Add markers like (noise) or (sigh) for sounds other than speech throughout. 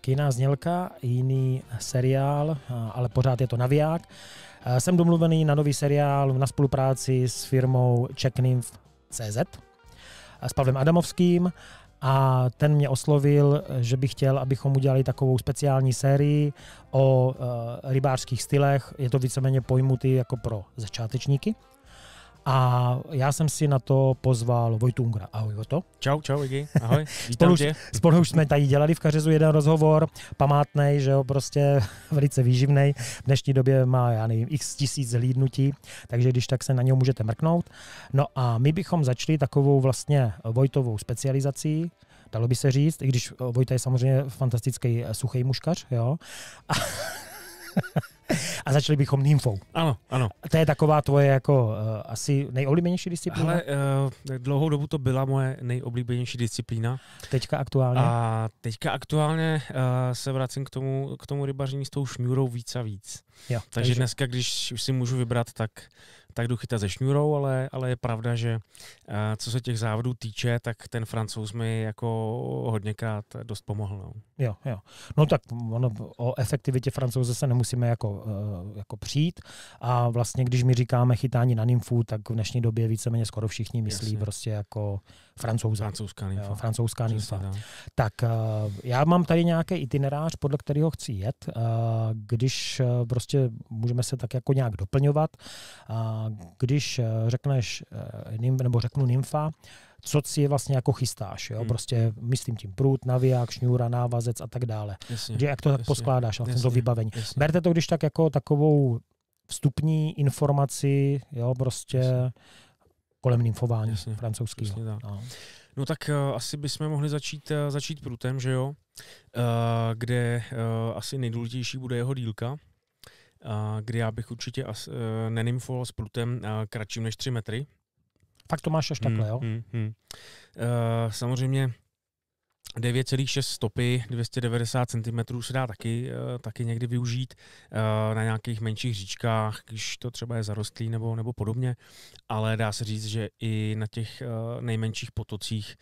tak jiná znělka, jiný seriál, ale pořád je to naviják. Jsem domluvený na nový seriál na spolupráci s firmou CZ s Pavlem Adamovským a ten mě oslovil, že bych chtěl, abychom udělali takovou speciální sérii o e, rybářských stylech. Je to víceméně pojmutý jako pro začátečníky. A já jsem si na to pozval Vojtu Ungra. Ahoj, Voto. Čau, čau, Iggy. Ahoj, (laughs) vítám spolu, tě. Spolu už jsme tady dělali v Kařezu jeden rozhovor, Památný, že jo, prostě (laughs) velice výživný. V dnešní době má, já nevím, x tisíc zhlídnutí, takže když tak se na něj můžete mrknout. No a my bychom začali takovou vlastně Vojtovou specializací, dalo by se říct, i když Vojta je samozřejmě fantastický eh, suchý muškař, jo. (laughs) A (laughs) a začali bychom nymfou. Ano, ano. To je taková tvoje jako uh, asi nejoblíbenější disciplína? Ale uh, dlouhou dobu to byla moje nejoblíbenější disciplína. Teďka aktuálně? A teďka aktuálně uh, se vracím k tomu, k tomu rybaření s tou šňůrou víc a víc. Jo, takže, takže dneska, když si můžu vybrat, tak tak jdu chytat ze šňůrou, ale, ale je pravda, že eh, co se těch závodů týče, tak ten francouz mi jako hodněkrát dost pomohl. No. Jo, jo. No tak ono, o efektivitě francouze se nemusíme jako, eh, jako přijít a vlastně když my říkáme chytání na nymfu, tak v dnešní době víceméně skoro všichni myslí Jasně. prostě jako francouze. Francouzská nymfa. Jo, francouzská nymfa. Tak eh, já mám tady nějaký itinerář, podle kterého chci jet, když prostě můžeme se tak jako nějak doplňovat když eh, řekneš, eh, nebo řeknu nymfa, co si je vlastně jako chystáš. Jo? Hmm. Prostě myslím tím prut, naviják, šňůra, návazec a tak dále. Jasně, Kde, jak to jasně, poskládáš jasně, to vybavení. Jasně. Berte to když tak jako takovou vstupní informaci, jo, prostě jasně. kolem nymfování francouzského. Jasně, tak. No. no tak uh, asi bychom mohli začít, uh, začít prutem, že jo? Uh, kde uh, asi nejdůležitější bude jeho dílka, kdy já bych určitě as, uh, nenymfoval s prutem uh, kratším než 3 metry. Tak to máš až takhle, hmm, jo? Hmm, hmm. Uh, samozřejmě 9,6 stopy, 290 cm se dá taky, eh, taky někdy využít eh, na nějakých menších říčkách, když to třeba je zarostlý nebo, nebo podobně, ale dá se říct, že i na těch eh, nejmenších potocích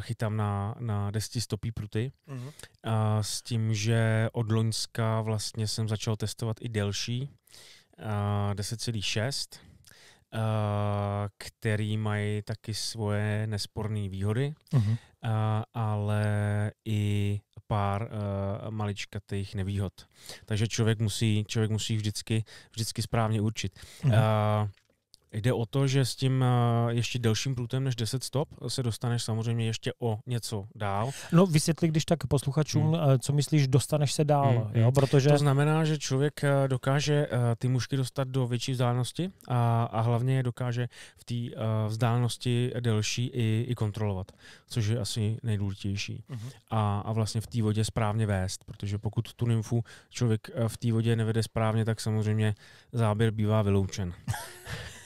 chytám na, na 10 stopí pruty mm-hmm. s tím, že od Loňska vlastně jsem začal testovat i delší 10,6 Eh, který mají taky svoje nesporné výhody, uh-huh. ale i pár eh, malička těch nevýhod. Takže člověk musí, člověk musí vždycky, vždycky správně určit. Uh-huh. Jde o to, že s tím eh, ještě delším prutem než 10 stop se dostaneš samozřejmě ještě o něco dál. No vysvětli, když tak posluchačům, hmm. Eh, co myslíš, dostaneš se dál, hmm. jo, hmm. protože... To znamená, že člověk eh, dokáže ty mušky dostat do větší vzdálenosti a, a hlavně je dokáže v té vzdálenosti delší i, i kontrolovat, což je asi nejdůležitější. Hmm. A, a vlastně v té vodě správně vést, protože pokud tu nymfu člověk v té vodě nevede správně, tak samozřejmě záběr bývá vyloučen. (laughs)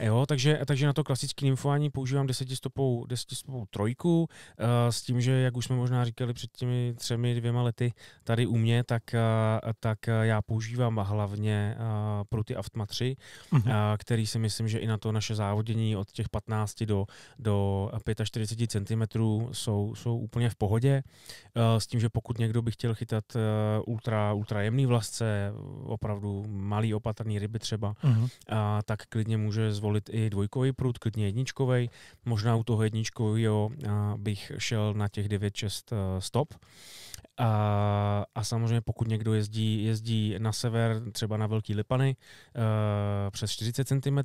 Jo, takže, takže na to klasické nymfování používám desetistopou, desetistopou trojku, eh, s tím, že jak už jsme možná říkali před těmi třemi, dvěma lety tady u mě, tak, eh, tak eh, já používám hlavně ty Aftma 3, uh-huh. Mhm. který si myslím, že i na to naše závodění od těch 15 do, do 45 cm jsou, jsou úplně v pohodě. S tím, že pokud někdo by chtěl chytat ultra, ultra jemný vlasce, opravdu malý opatrný ryby třeba, uh-huh. tak klidně může zvolit zvolit i dvojkový prut, klidně jedničkový. Možná u toho jedničkového bych šel na těch 9-6 stop. A, a samozřejmě pokud někdo jezdí, jezdí na sever, třeba na Velký Lipany, přes 40 cm,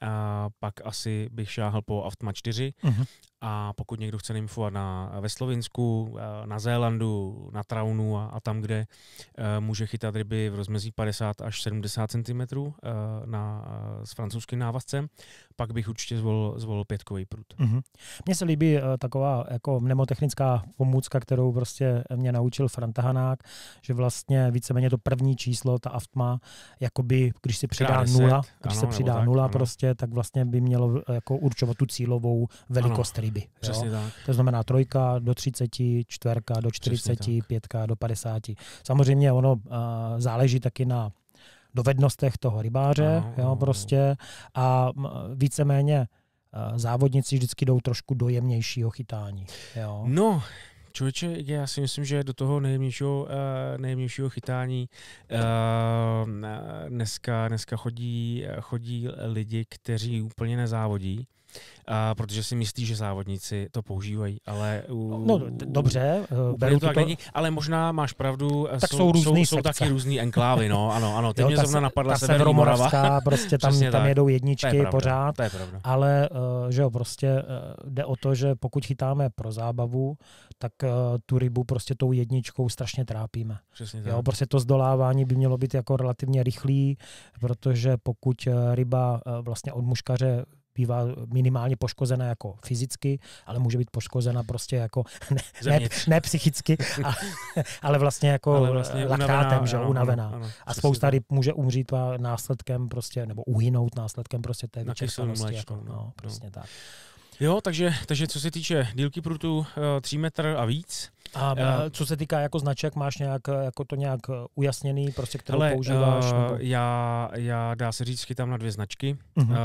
a pak asi bych šáhl po Aftma 4, uh-huh. Mhm. A pokud někdo chce nymfovat na, ve Slovinsku, eh, na Zélandu, na Traunu a, a tam, kde eh, může chytat ryby v rozmezí 50 až 70 cm eh, na, s francouzským návazcem, pak bych určitě zvolil, zvolil pětkový prut. Mm-hmm. Mně se líbí uh, taková jako mnemotechnická pomůcka, kterou prostě mě naučil Franta Hanák, že vlastně víceméně to první číslo, ta aftma, jakoby, když si přidá nula, když ano, se přidá tak, nula ano. prostě, tak vlastně by mělo eh, jako určovat tu cílovou velikost ano, ryby. Přesně jo? tak. To znamená trojka do 30, čtverka do 40, pětka do 50. Samozřejmě ono uh, záleží taky na dovednostech toho rybáře, no, jo, prostě. A víceméně eh, závodníci vždycky jdou trošku dojemnějšího chytání. Jo. No, Člověče, já si myslím, že do toho nejjemnějšího, uh, nejjemnějšího chytání uh, dneska, dneska chodí, chodí lidi, kteří úplně nezávodí, a protože si myslí, že závodníci to používají, ale... U, no dobře, u, eh, beru to, to... Jako- Není, ale možná máš pravdu, eh, tak jsou, jsou, různý jsou, jsou taky různý enklávy, no, ano, ano, ty (laughs) jo, mě ta, zrovna napadla ta Severní (laughs) prostě tam, tam jedou jedničky to je pravda, pořád, to je ale uh, že jo, prostě uh, jde o to, že pokud chytáme pro zábavu, tak uh, tu rybu prostě tou jedničkou strašně trápíme. Přesně tak. Jo, prostě to zdolávání by mělo být jako relativně rychlý, protože pokud ryba uh, vlastně od muškaře bývá minimálně poškozena jako fyzicky, ale může být poškozena prostě jako (laughs) ne, ne, ne psychicky, a, (laughs) ale vlastně jako ale vlastně laktátem, že unavená. Ano, ano, a spousta ryb může umřít následkem prostě, nebo uhynout následkem prostě té vyčerpanosti. Jako, no, no, no, přesně no. tak. Jo, takže, takže co se týče dílky prutu 3 eh, metr a víc, a uh, co se týká jako značek, máš nějak eh, jako to nějak eh, ujasněný, prostě kterou ale, používáš? Uh, nebo? Já, já, dá se říct, chytám na dvě značky. Uh-huh. Uh,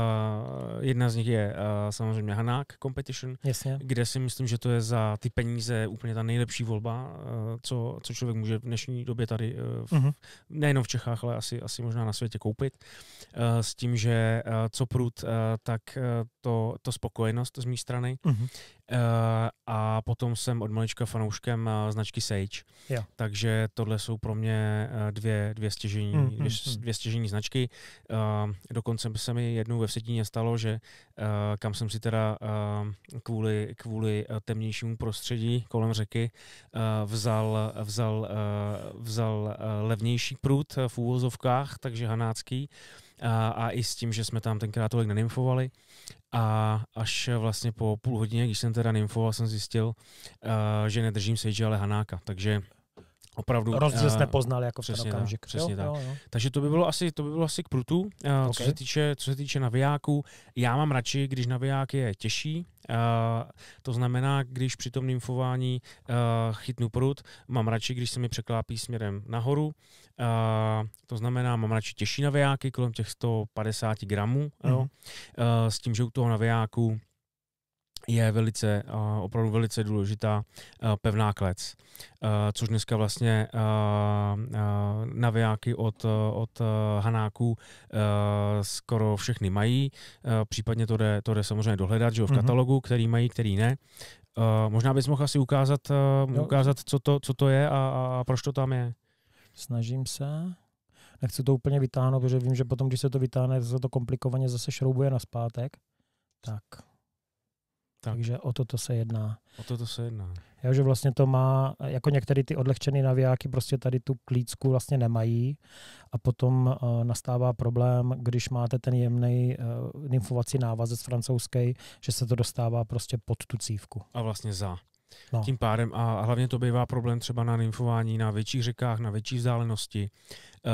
jedna z nich je uh, samozřejmě Hanák Competition, Jasně. kde si myslím, že to je za ty peníze úplně ta nejlepší volba, uh, co, co člověk může v dnešní době tady, uh, uh-huh. nejenom v Čechách, ale asi, asi možná na světě koupit. Uh, s tím, že uh, co prut, uh, tak uh, to, to spokojenost z mé strany. Uh-huh. Eh, a potom jsem od malička fanouškem eh, značky Sage. Jo. Takže tohle jsou pro mě eh, dvě, dvě, stěžení, mm, dvě, mm. dvě stěžení značky. Dokonce se mi jednou ve Vsetíně stalo, že kam jsem si teda kvůli, kvůli temnějšímu prostředí kolem řeky vzal, vzal, vzal levnější prut v úvozovkách, takže hanácký a, a i s tím, že jsme tam tenkrát tolik nenymfovali. A až vlastně po půl hodině, když jsem teda nymfoval, jsem zjistil, a, eh, že nedržím Sage, ale Hanáka. Takže opravdu... Rozdíl jste eh, poznal jako přesně ten okamžik. Tak, přesně jo, tak. Jo, jo. Takže to by bylo asi, to by bylo asi k prutu, a, eh, okay. co, se týče, co se týče navijáků. Já mám radši, když naviják je těžší, uh, to znamená, když při tom nymfování uh, chytnu prut, mám radši, když se mi překlápí směrem nahoru, Uh, to znamená, mám radši těžší navijáky, kolem těch 150 gramů, mm-hmm. jo, uh, s tím, že u toho navijáku je velice, uh, opravdu velice důležitá uh, pevná klec, uh, což dneska vlastně navijáky od, od Hanáků skoro všechny mají, případně to jde, to jde samozřejmě dohledat, že v mm-hmm. katalogu, který mají, který ne. možná bys mohl asi ukázat, ukázat co, to, co to je a, a proč to tam je. Snažím se. Nechci to úplně vytáhnout, protože vím, že potom, když se to vytáhne, se to komplikovaně zase šroubuje na zpátek. Tak. Tak. Takže o toto se jedná. O toto se jedná. Jo, že vlastně to má, jako některé ty odlehčené navijáky prostě tady tu klícku vlastně nemají a potom uh, nastává problém, když máte ten jemný uh, nymfovací návazec francouzský, že se to dostává prostě pod tu cívku. A vlastně za. No. Tím pádem a hlavně to bývá problém třeba na nymfování na větších řekách, na větší vzdálenosti, eh,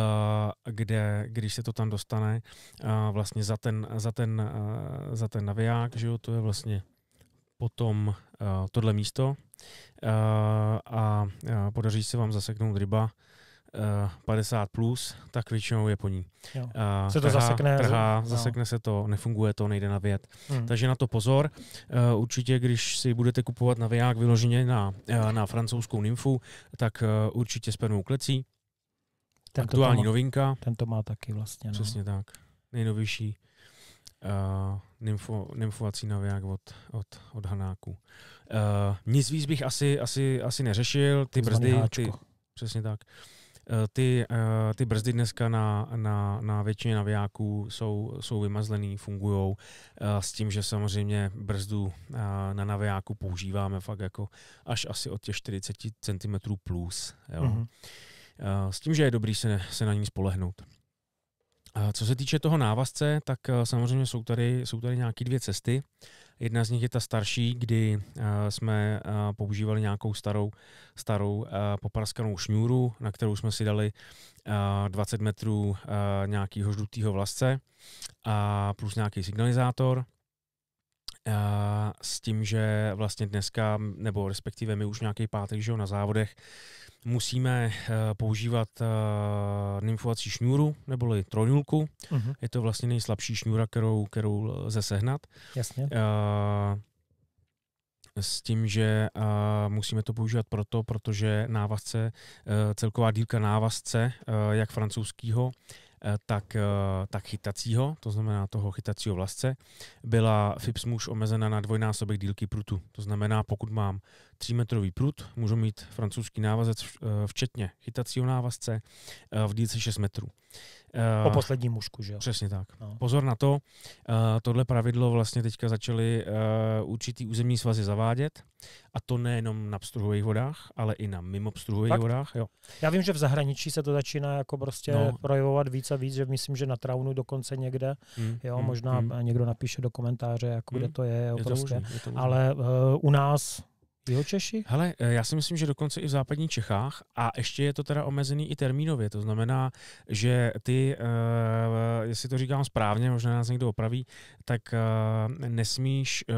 kde, když se to tam dostane eh, vlastně za ten, za ten, eh, za ten naviják, že jo, to je vlastně potom tohle místo a podaří se vám zaseknout ryba 50 eh, plus, tak většinou je po ní. Jo. Eh, se to trhá, zasekne. Trhá, no. zasekne se to, nefunguje to, nejde na věd. Hmm. Takže na to pozor. Eh, určitě, když si budete kupovat naviják vyloženě na, na francouzskou nymfu, tak určitě s pevnou klecí. Tento Aktuální má, novinka. Ten to má taky vlastně. No. Přesně tak. Nejnovější uh, nymfo, nymfovací naviják od, od, od Hanáku. Uh, nic víc bych asi, asi, asi neřešil. Ty Zvaný brzdy, háčko. ty, přesně tak. Uh, Eh, ty, eh, ty brzdy dneska na, na, na většině navijáků jsou, jsou vymazlený, fungují eh, s tím, že samozřejmě brzdu na navijáku používáme fakt jako až asi od těch 40 cm plus. Jo. Mm-hmm. S tím, že je dobrý se, se na ní spolehnout. Co se týče toho návazce, tak eh, samozřejmě jsou tady, jsou tady nějaké dvě cesty. Jedna z nich je ta starší, kdy eh, jsme eh, používali nějakou starou, starou popraskanou šňůru, na kterou jsme si dali 20 metrů nějakého žlutého vlasce a plus nějaký signalizátor. S tím, že vlastně dneska, nebo respektive my už nějaký pátek, že jo, na závodech, musíme eh, používat eh, nymfovací šňůru neboli trojnulku. Uh-huh. Mhm. Je to vlastně nejslabší šňůra, kterou, kterou lze sehnat. Jasně. Uh, s tím, že uh, musíme to používat proto, protože návazce, uh, celková dílka návazce, uh, jak francouzského, uh, tak, uh, tak chytacího, to znamená toho chytacího vlastce, byla FIPS muž omezena na dvojnásobek dílky prutu. To znamená, pokud mám metrový prut, můžou mít francouzský návazec eh, včetně chytacího návazce eh, v délce 6 metrů. Eh, po poslední mužku, že jo? Přesně tak. No. Pozor na to, tohle pravidlo vlastně teďka začaly určitý územní svazy zavádět a to nejenom na pstruhových vodách, ale i na mimo pstruhových Fakt? vodách. Jo. Já vím, že v zahraničí se to začíná jako prostě no. projevovat víc a víc, že myslím, že na Traunu dokonce někde, mm, jo, mm, možná mm. někdo napíše do komentáře, jako mm. kde to je, je, to prostě. možný, je to možný. ale uh, u nás jeho Češi? Hele, eh, já si myslím, že dokonce i v západních Čechách a ještě je to teda omezený i termínově. To znamená, že ty, uh, jestli to říkám správně, možná nás někdo opraví, tak uh, nesmíš uh,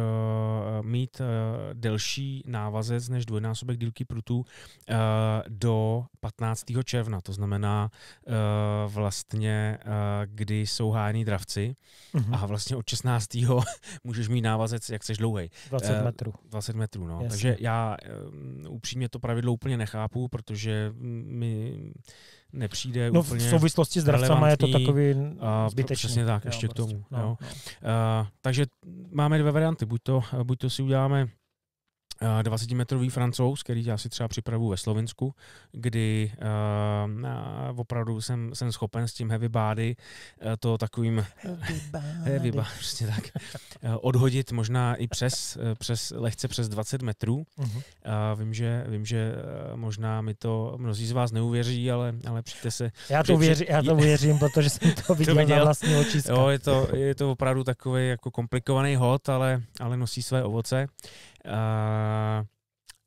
mít uh, delší návazec než dvojnásobek dílky prutů uh, do 15. června. To znamená uh, vlastně, uh, kdy jsou hájení dravci uh-huh. a vlastně od 16. (laughs) můžeš mít návazec, jak chceš dlouhý. 20 metrů. Uh, 20 metrů, no. Jasně. Takže já já eh, upřímně to pravidlo úplně nechápu, protože mi nepřijde no, úplně v souvislosti s dravcama je to takový zbytečný. Přesně tak, jo, ještě prostě, k tomu. No, jo. No. Uh, takže máme dvě varianty. Buď to, buď to si uděláme 20-metrový eh, francouz, který já si třeba připravu ve Slovensku, kdy uh, opravdu jsem, jsem schopen s tím heavy body eh, to takovým heavy body, heavy body přesně tak, odhodit možná i přes, přes lehce přes 20 metrů. Uh-huh. Uh, vím, že, vím, že možná mi to mnozí z vás neuvěří, ale, ale přijďte se. Já to, věři, já to věřím, protože jsem to viděl, (laughs) to viděl. na vlastní oči. Jo, je to, je to opravdu takový jako komplikovaný hod, ale, ale nosí své ovoce. Uh, Uh,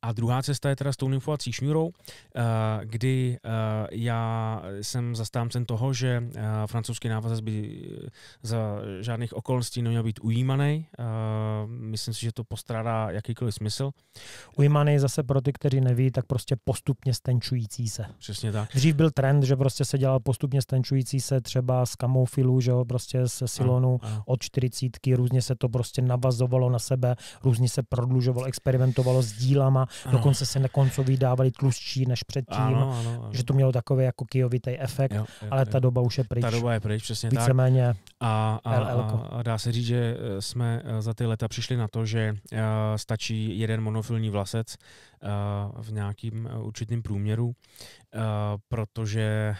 A druhá cesta je teda s tou nymfovací šňůrou, eh, kdy eh, já jsem zastáncem toho, že eh, francouzský návazec by za žádných okolností neměl být ujímaný. Myslím si, že to postrádá jakýkoliv smysl. Ujímaný zase pro ty, kteří neví, tak prostě postupně stenčující se. Přesně tak. Dřív byl trend, že prostě se dělal postupně stenčující se třeba z kamoufilu, že jo, prostě se silonu ano, od čtyřicítky, různě se to prostě navazovalo na sebe, různě se prodlužovalo, experimentovalo s dílama ano. dokonce se na koncový vydávali tlustší než předtím, ano, ano, ano. že to mělo takový jako kijovitý efekt, jo, jo, ale ta doba už je pryč. Ta doba je pryč, přesně Víceméně tak. A, a, a dá se říct, že eh, jsme eh, za ty leta přišli na to, že eh, stačí jeden monofilní vlasec, Eh, v nějakým eh, určitým průměru, eh, protože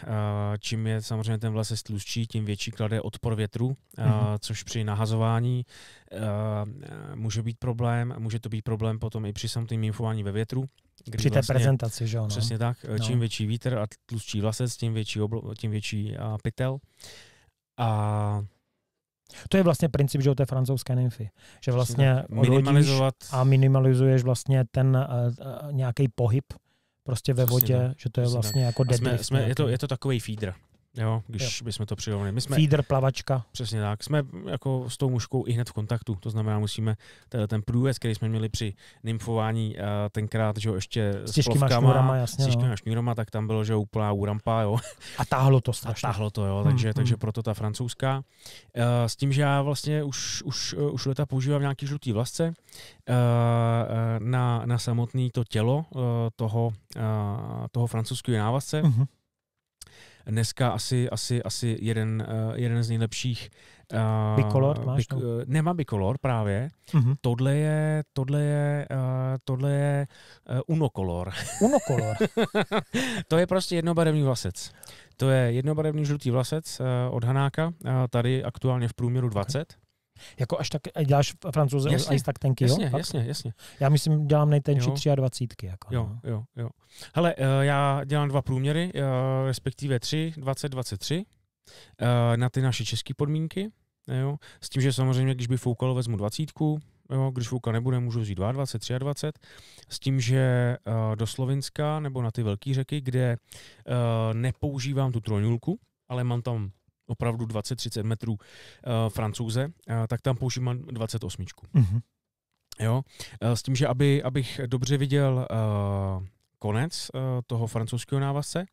čím je samozřejmě ten vlasec tlustší, tím větší klade odpor větru, mhm. což při nahazování může být problém. Může to být problém potom i při samotném infování ve větru, Kdy Při té vlastně, prezentaci, že ano. Přesně tak. No. Čím větší vítr a tlustší vlasec, tím větší, oblo, tím větší a, pytel. A to je vlastně princip, že o té francouzské nymfy. Že vlastně minimalizovat a minimalizuješ vlastně ten uh, uh, nějaký pohyb prostě ve vodě, tak. že to je vlastně jako deadlift. Jsme, jsme, je, to, je to takový feeder. Jo, když jo. bychom to přirovnali. My jsme, Feeder, plavačka. Přesně tak. Jsme jako s tou muškou i hned v kontaktu. To znamená, musíme ten průjezd, který jsme měli při nymfování eh, tenkrát, že jo, ještě s, s těžkýma šňůrama, jasně, s těžkýma no. šňůrama, tak tam bylo, že jo, úplná úrampa, jo. A táhlo to strašně. A táhlo to, jo, takže, hmm, takže hmm. proto ta francouzská. Eh, s tím, že já vlastně už, už, eh, už leta používám nějaký žlutý vlasce na, na samotný to tělo toho, toho francouzského návazce, Uh-huh. Dneska asi, asi, asi jeden, eh, jeden z nejlepších. Uh, eh, bikolor máš? Bik, uh, Nemám bikolor právě. Uh-huh. Tohle je, tohle je, uh, tohle je uh, unokolor. Unokolor? (laughs) to je prostě jednobarevný vlasec. To je jednobarevný žlutý vlasec uh, od Hanáka, uh, tady aktuálně v průměru 20. Okay. Jako až tak děláš francouze jasně, ice tak tenký, jasně, jo? Tak? Jasně, jasně. Já myslím, dělám nejtenčí 23. Jako, jo, no. jo, jo. Hele, eh, já dělám dva průměry, eh, respektive tři, 20, 23 eh, na ty naše české podmínky. Jo? S tím, že samozřejmě, když by foukalo, vezmu 20, jo? když fouka nebude, můžu vzít 22, 23. S tím, že do Slovenska nebo na ty velké řeky, kde nepoužívám tu trojnulku, ale mám tam opravdu 20-30 metrů e, francouze, e, tak tam používám 28. Mm-hmm. Jo? E, s tím, že aby, abych dobře viděl e, konec e, toho francouzského návazce,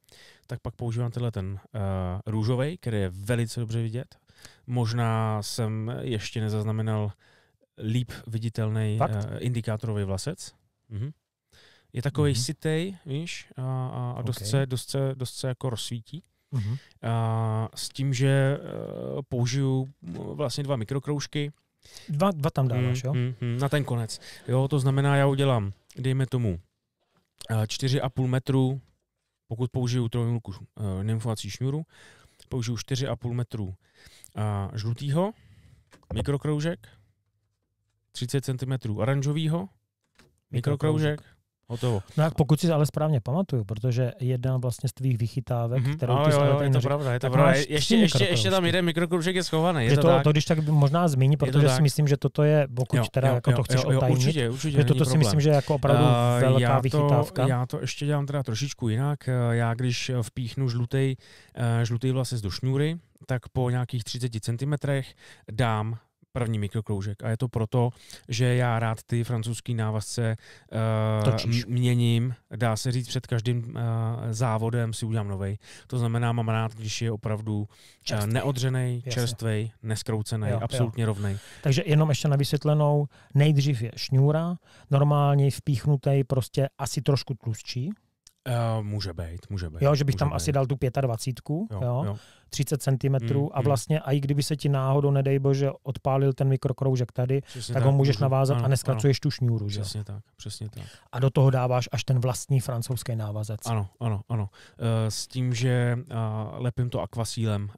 tak pak používám tenhle ten e, růžový, který je velice dobře vidět. Možná jsem ještě nezaznamenal líp viditelný uh, indikátorový vlasec. Mm-hmm. Je takový mm-hmm. sitej, víš, a, a, a dost, okay. se, dost, se, dost se jako rozsvítí. Uh-huh. A, s tím, že uh, použiju vlastně dva mikrokroužky. Dva, dva tam dáváš, mm, jo? Mm, mm, na ten konec. Jo, to znamená, já udělám, dejme tomu, 4,5 eh, metru, pokud použiju trojnulku uh, eh, nymfovací šňůru, použiju 4,5 metru uh, žlutýho, mikrokroužek, 30 cm oranžového, mikrokroužek, Hotovo. No a pokud si ale správně pamatuju, protože jedna vlastně z tvých vychytávek, mm-hmm. kterou no, ty jo, jo, je to řek, pravda, je to pravda. Ještě, ještě, ještě tam prostě. jeden mikrokružek je schovaný. Je, je to, to, tak. to, když tak možná zmíní, protože si myslím, že toto je, pokud jo, teda jo, jako jo, to chceš jo, jo, otajnit, určitě, určitě, že toto problém. si myslím, že je jako opravdu uh, velká já to, vychytávka. Já to ještě dělám teda trošičku jinak. Eh, já když eh, vpíchnu žlutý, žlutý vlasy z do šňůry, tak po nějakých 30 cm dám první mikrokroužek. A je to proto, že já rád ty francouzský návazce uh, měním. Dá se říct, před každým uh, závodem si udělám nový. To znamená, mám rád, když je opravdu Uh, eh, neodřený, čerstvý, neskroucený, absolutně rovný. Takže jenom ještě na vysvětlenou, nejdřív je šňůra, normálně vpíchnutý, prostě asi trošku tlustší, Uh, může být, může být. Jo, že bych tam být. asi dal tu 25, jo, jo, jo. 30 cm mm, a mm. vlastně mm. a i kdyby se ti náhodou, nedej bože, odpálil ten mikrokroužek tady, přesně tak, tak ho můžeš může. navázat ano, a neskracuješ ano. tu šňůru. Že? Přesně tak, přesně tak. A do toho dáváš až ten vlastní francouzský návazec. Ano, ano, ano. Uh, s tím, že uh, lepím to akvasílem,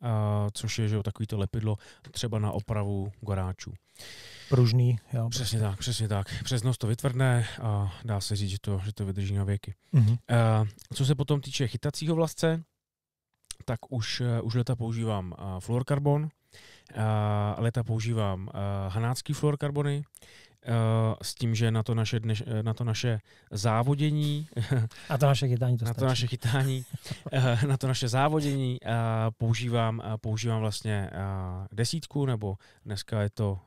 což je že jo, takový to lepidlo třeba na opravu goráčů pružný. Jo, přesně prostě. tak, přesně tak. Přes nos to vytvrdne a dá se říct, že to, že to vydrží na věky. Mm-hmm. Uh, co se potom týče chytacího vlastce, tak už, uh, už leta používám uh, fluorkarbon, uh, leta používám uh, hanácký fluorkarbony, s tím, že na to naše, dneš, na to naše závodění... A to naše chytání to Na stačí. to naše chytání, na to naše závodění používám, používám vlastně desítku, nebo dneska je to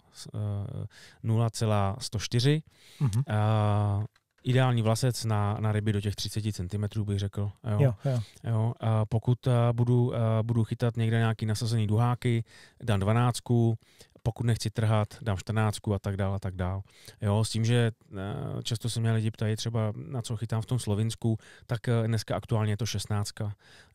0,104. Mm-hmm. Uh, ideální vlasec na, na ryby do těch 30 cm, bych řekl. Jo. Jo, jo. Jo, a pokud a eh, budu, a eh, budu chytat někde nějaký nasazený duháky, dan 12, pokud nechci trhat, dám 14 a tak dále a tak dále. Jo, s tím, že eh, často se mě lidi ptají třeba na co chytám v tom Slovinsku, tak eh, dneska aktuálně je to 16.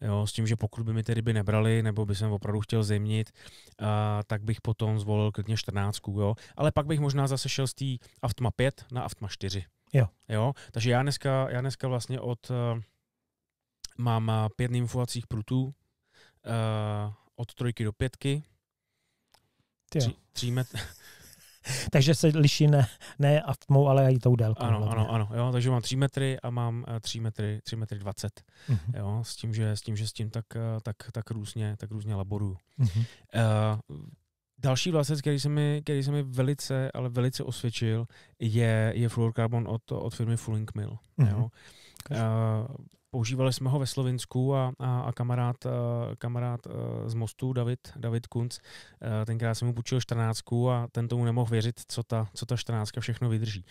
Jo, s tím, že pokud by mi ty ryby nebrali, nebo by jsem opravdu chtěl zimnit, a, tak bych potom zvolil klidně 14. Jo. Ale pak bych možná zase šel z té Aftma 5 na Aftma 4. Jo. jo. Takže já dneska, já dneska vlastně od eh, mám pět nymfovacích prutů, uh, od trojky do pětky, Tři prostě. tří metr... (laughs) takže se liší ne, ne a tmou, ale i tou délkou. Ano, vlastně. ano, ano. Jo, takže mám 3 metry a mám 3 eh, metry, 3 metry 20. Uh-huh. Mhm. Jo, s tím, že s tím, že s tím tak, eh, tak, tak různě, tak různě laboruju. Uh-huh. Uh, Další vlastec, který se, mi, který se mi velice, ale velice osvědčil, je, je fluorocarbon od, od firmy Fulling Mill. Uh-huh. Jo. Uh, Používali jsme ho ve Slovensku a, a, a kamarád, eh, kamarád eh, z Mostu, David, David Kunc, eh, tenkrát jsem mu půjčil 14 a ten tomu nemohl věřit, co ta, co ta 14 všechno vydrží.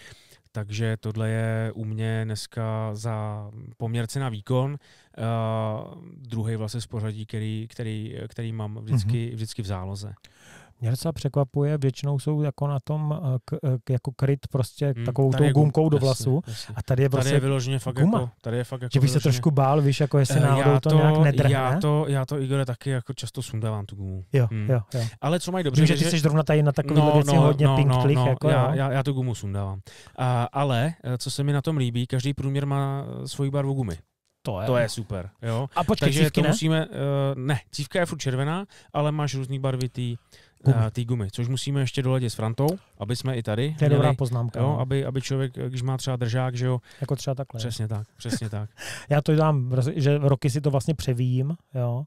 Takže tohle je u mě dneska za poměr na výkon uh, druhý vlastně z pořadí, který, který, který mám vždycky, mm-hmm. vždycky v záloze. Mě docela překvapuje, většinou jsou jako na tom eh, eh, k, jako kryt prostě hmm, takovou tou gumkou do vlasu. Jasně, jasně. A tady je prostě tady je prostě vyloženě fakt guma. Jako, tady je fakt jako že bych se trošku bál, víš, jako jestli uh, náhodou to, to nějak nedrhne. Já to, já to, Igor, taky jako často sundávám tu gumu. Jo, hmm. jo, jo. Ale co mají dobře, Vím, že, že ty jsi zrovna tady na takovýhle no, věci no, hodně no, pink no, no, jako, já, já, já, tu gumu sundávám. A, ale, co se mi na tom líbí, každý průměr má svoji barvu gumy. To je. to je super. Jo? A počkej, Takže cívky, to ne? musíme, uh, ne, cívka je furt červená, ale máš různý barvitý gumy. Uh, gumy, což musíme ještě doladit s Frantou, aby jsme i tady. To je dobrá poznámka. Jo, no. aby, aby člověk, když má třeba držák, že jo. Jako třeba takhle. Přesně tak, přesně tak. (laughs) Já to dám, že roky si to vlastně převím, jo,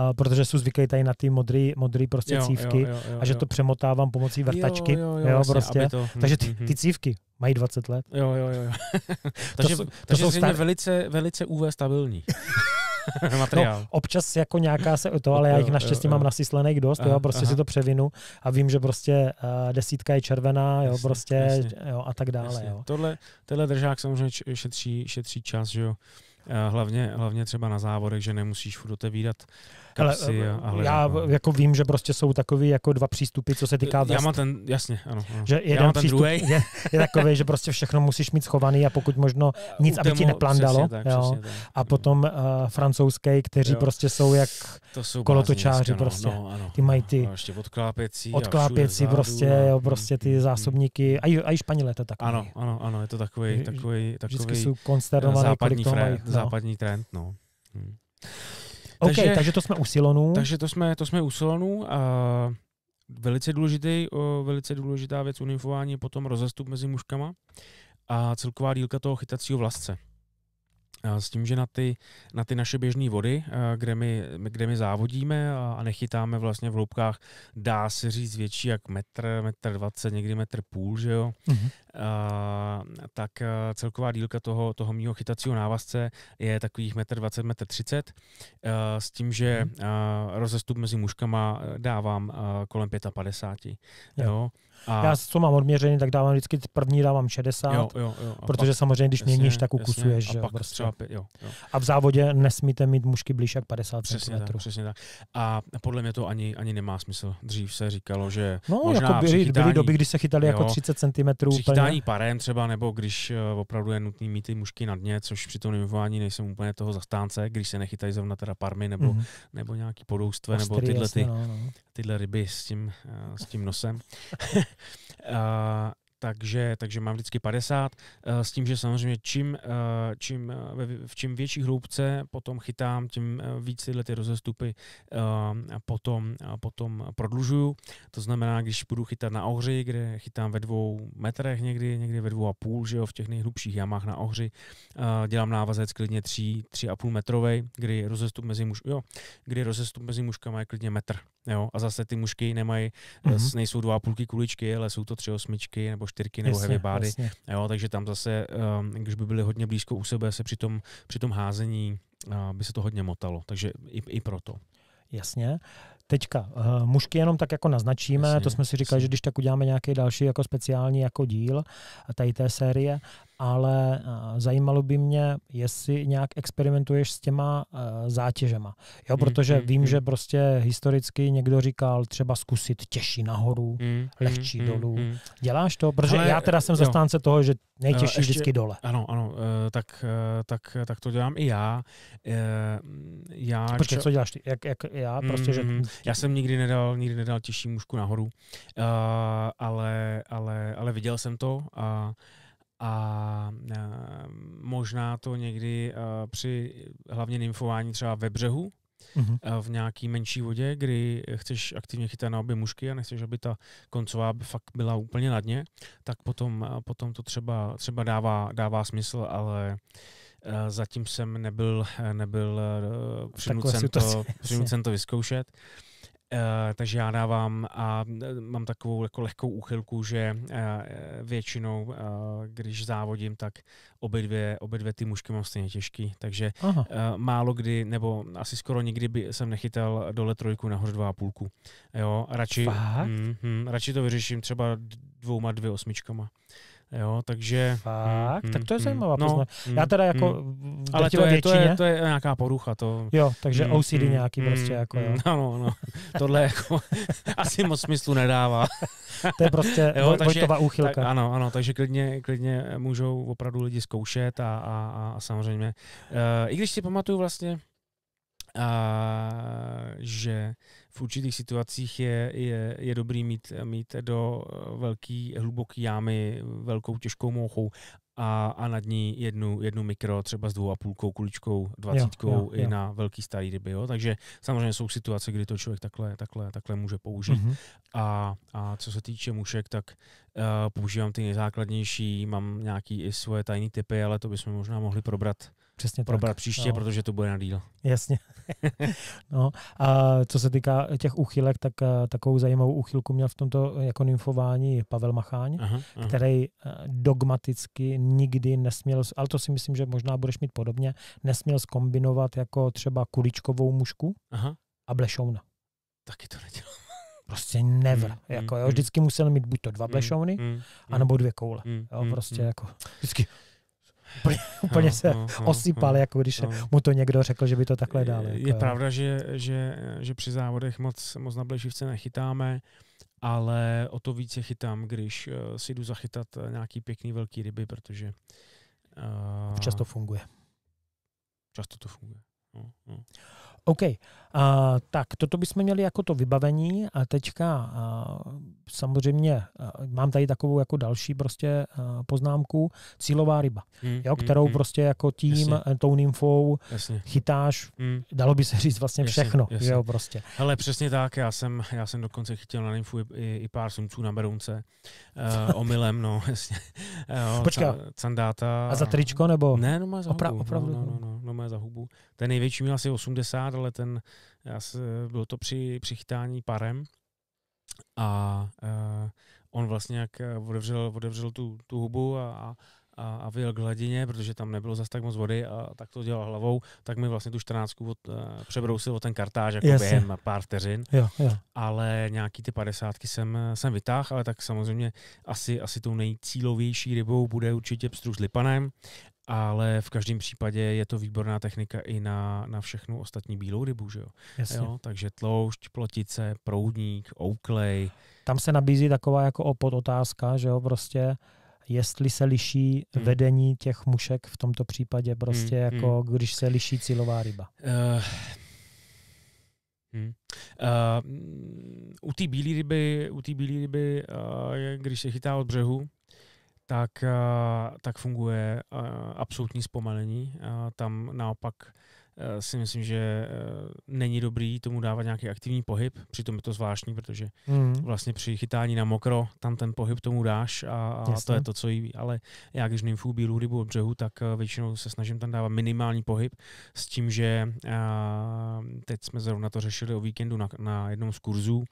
uh, protože jsou zvyklý tady na ty modrý, modrý prostě jo, cívky jo, jo, jo, a že to přemotávám pomocí vrtačky, jo, jo, jo, jo vlastně, prostě. To, (laughs) Takže ty, mhm, mhm. ty cívky mají 20 let. Jo, jo, jo. takže (laughs) to, takže to jsou velice, velice UV stabilní. (laughs) materiál. No, občas jako nějaká se to, ale já jich naštěstí mám nasyslených dost, aha, jo, prostě aha. si to převinu a vím, že prostě uh, desítka je červená, jo, jasně, prostě, jasně. jo, a tak dále, jasně. jo. Tohle, tohle držák samozřejmě šetří, šetří čas, že jo. Eh, hlavně, hlavně třeba na závodech, že nemusíš furt otevírat ale eh, a hledám, Já no. jako vím, že prostě jsou takový jako dva přístupy, co se týká eh, vest. Já mám ten, jasně, ano. ano. Že jeden já mám ten přístup druhý. Je, je takový, že prostě všechno musíš mít schovaný a pokud možno eh, nic, aby ti neplandalo. Přesně tak, jo. Přesně tak. A potom uh, francouzský, kteří jo. prostě jsou jak to jsou kolotočáři ano, prostě. No, ano. Ty mají ty ještě odklápěcí. Odklápěcí prostě, zádu, jo, mm, prostě ty mm, mm. zásobníky. A, i Španělé to tak. Ano, ano, ano, je to takový, takový, takový jsou konsternovaný, západní, trend, no. západní trend, no. Hmm. Takže, okay, takže to jsme u Silonu. Takže to jsme, to jsme u Silonu. A velice, důležitý, velice důležitá věc unifování, je potom rozestup mezi mužkama a celková dílka toho chytacího vlastce. Eh, s tím, že na ty, na ty naše běžné vody, eh, kde my, kde my závodíme a nechytáme vlastně v hloubkách, dá se říct větší jak metr, metr dvacet, někdy metr půl, že jo, mm-hmm. a, eh, tak celková dílka toho, toho mýho chytacího návazce je takových metr dvacet, metr třicet, s tím, že mm-hmm. rozestup mezi mužkama dávám kolem 55, jo. jo. A... Já co mám odměřený, tak dávám vždycky první dávám 60, jo, jo, jo. protože pak, samozřejmě, když jasně, měníš, tak ukusuješ. Jasně, a, pak prostě. třeba, jo, jo. a v závodě nesmíte mít mušky blíž jak 50 přesně cm. Tak, přesně tak. A podle mě to ani, ani nemá smysl. Dřív se říkalo, že no, možná jako byly, byly doby, kdy se chytali jako jo, jako 30 cm. Přichytání parem třeba, nebo když eh, opravdu je nutný mít ty mušky na dně, což při tom nymfování nejsem úplně toho zastánce, když se nechytají zrovna teda parmy nebo, mm-hmm. nebo nějaký podoustve, nebo tyhle, ty, no, no. tyhle ryby s tím, eh, s tím nosem. (laughs) uh, takže, takže mám vždycky 50, eh, s tím, že samozřejmě čím, eh, čím, eh, v čím větší hloubce potom chytám, tím víc tyhle ty rozestupy potom, potom prodlužuju. To znamená, když budu chytat na ohři, kde chytám ve dvou metrech někdy, někdy ve dvou a půl, že jo, v těch nejhlubších jamách na ohři, dělám návazec klidně tři, tři a půl metrovej, kdy rozestup mezi, muž, jo, kdy rozestup mezi mužkama je klidně metr. Jo, a zase ty mužky nemají, mm-hmm. nejsou dva a půlky kuličky, ale jsou to tři osmičky nebo čtyřky nebo jasně, heavy body. Jasně. Jo, takže tam zase, ehm, když by byly hodně blízko u sebe, se při tom, při tom házení eh, by se to hodně motalo. Takže i, i proto. Jasně. Teďka, uh, mužky jenom tak jako naznačíme, jasně, to jsme si říkali, jasně. že když tak uděláme nějaký další jako speciální jako díl tady té série, ale eh, zajímalo by mě, jestli nějak experimentuješ s těma eh, zátěžema. Jo, hmm, protože hmm, vím, hmm. že prostě historicky někdo říkal třeba zkusit těžší nahoru, lehčí dolů. Děláš to? Protože ale, já teda jsem zastánce toho, že nejtěžší eh, ještě, vždycky dole. Ano, ano, tak, tak, tak to dělám i já. Mm, já Počkej, co děláš ty? Jak, jak já? Prostě, že... Já jsem nikdy nedal, nikdy nedal těžší mužku nahoru, ale, ale, ale viděl jsem to a a eh, možná to někdy eh, při hlavně nymfování třeba ve břehu, Uhum. Eh, v nějaký menší vodě, kdy chceš aktivně chytat na obě mušky a nechceš, aby ta koncová by fakt byla úplně na dně, tak potom, potom to třeba, třeba dává, dává smysl, ale zatím jsem nebyl, nebyl přinucen, to, přinucen to vyzkoušet. Uh, Eh, takže já dávám a eh, mám takovou jako lehkou úchylku, že uh, většinou, uh, když závodím, tak obě dvě, obě dvě ty mužky mám stejně těžký, takže Aha. málo kdy, nebo asi skoro nikdy by jsem nechytal dole trojku nahoře dva a půlku. Jo, radši, Mm, mm, radši to vyřeším třeba dvouma, dvě osmičkama. Jo, takže... Fakt? Mm, tak to je mm, zajímavá mm. no, mm, Já teda jako... Mm, ale to je, většině... to, je, to je nějaká porucha. To... Jo, takže mm, OCD mm, nějaký mm, prostě jako... Jo. No, no, no. Tohle jako (laughs) asi moc smyslu nedává. to je prostě (laughs) jo, takže, Vojtová úchylka. Tak, ano, ano, takže klidně, klidně můžou opravdu lidi zkoušet a, a, a samozřejmě. Uh, I když si pamatuju vlastně, uh, že v určitých situacích je, je, je dobrý mít, mít do eh, velký, hluboký jámy velkou těžkou mouchu a, a nad ní jednu, jednu mikro třeba s dvou a půlkou kuličkou, dvacítkou jo, jo, i jo. na velký starý ryby. Jo? Takže samozřejmě jsou situace, kdy to člověk takhle, takhle, takhle může použít. Mm-hmm. A, a co se týče mušek, tak uh, používám ty nejzákladnější, mám nějaký i svoje tajné typy, ale to bychom možná mohli probrat Přesně probrat tak. příště, no. protože to bude na díl. Jasně. (laughs) no. A co se týká těch uchylek, tak eh, takovou zajímavou uchylku měl v tomto eh, jako nymfování Pavel Macháň, aha, aha. který eh, dogmaticky nikdy nesměl, ale to si myslím, že možná budeš mít podobně, nesměl skombinovat jako třeba kuličkovou mušku aha. a blešouna. Taky to nedělal (laughs) prostě never. Mm, jako, mm, jo, mm. vždycky musel mít buď to dva mm, blešouny, mm, mm, anebo dvě koule. Mm, jo, prostě mm, jako vždycky úplně, (laughs) úplně no, se no, no, osypal, jako když mu to někdo řekl, že by to takhle dal. Jako. Je pravda, že, že, že při závodech moc, moc na Blešivce nechytáme, ale o to více chytám, když eh, si jdu zachytat eh, nějaký pěkný velký ryby, protože... Uh, často funguje. Často to funguje. No, no. OK, uh, tak toto bychom měli jako to vybavení a teďka uh, samozřejmě uh, mám tady takovou jako další prostě uh, poznámku, cílová ryba, mm, jo, hmm, kterou mm, prostě jako tím, jasně. Eh, tou nymfou jasně. chytáš, mm. dalo by se říct vlastně všechno, jasně, jo, prostě. Hele, přesně tak, já jsem, já jsem dokonce chytil na nymfu i, i, i pár sumců na Berounce, uh, omylem, no, (laughs) jasně. Eh, Počkej. A za tričko nebo? Ne, no má za Opra- no, opravdu. No, no, no, no normálně za hubu. Ten největší měl asi 80, ale ten byl to při přichytání parem a uh, on vlastně jak odevřel, odevřel tu, tu hubu a, a a, vyjel k hladině, protože tam nebylo zas tak moc vody a tak to dělal hlavou, tak mi vlastně tu 14 od, uh, přebrousil o ten kartáž jako Jasně. během pár vteřin. Jo, jo. Ale nějaký ty padesátky jsem, jsem vytáhl, ale tak samozřejmě asi, asi tou nejcílovější rybou bude určitě pstruž s lipanem ale v každém případě je to výborná technika i na, na všechnu ostatní bílou rybu, že jo? Jasně. jo? Takže tloušť, plotice, proudník, ouklej. Tam se nabízí taková jako opod otázka, že jo, prostě jestli se liší hmm. vedení těch mušek v tomto případě, prostě hmm. jako hmm. když se liší cílová ryba. Uh, Hmm. Uh, u té bílé ryby, u té bílé ryby, uh, když se chytá od břehu, tak, eh, tak funguje eh, absolutní zpomalení. Eh, tam naopak Eh, si myslím, že eh, není dobrý tomu dávat nějaký aktivní pohyb, přitom je to zvláštní, protože mm. vlastně při chytání na mokro tam ten pohyb tomu dáš a, a to je to, co jí, ale já když nymfu bílou rybu od břehu, tak eh, většinou se snažím tam dávat minimální pohyb s tím, že a, teď jsme zrovna to řešili o víkendu na, na jednom z kurzů,